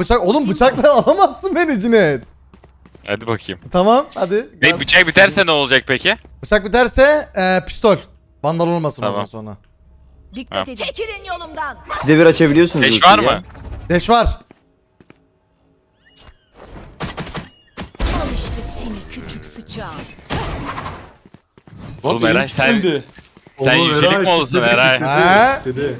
Bıçak oğlum bıçakla alamazsın beni Cüneyt. Hadi bakayım. Tamam hadi. Ne bıçak biterse ne olacak peki? Bıçak biterse ee, pistol. Vandal olmasın tamam. ondan sonra. Dikkat edin. Çekilin yolumdan. Bir de bir açabiliyorsunuz. Deş var mı? Deş var. Al işte seni küçük sıçağım. Oğlum Eray sen... Sen yücelik mi olsun Eray? He?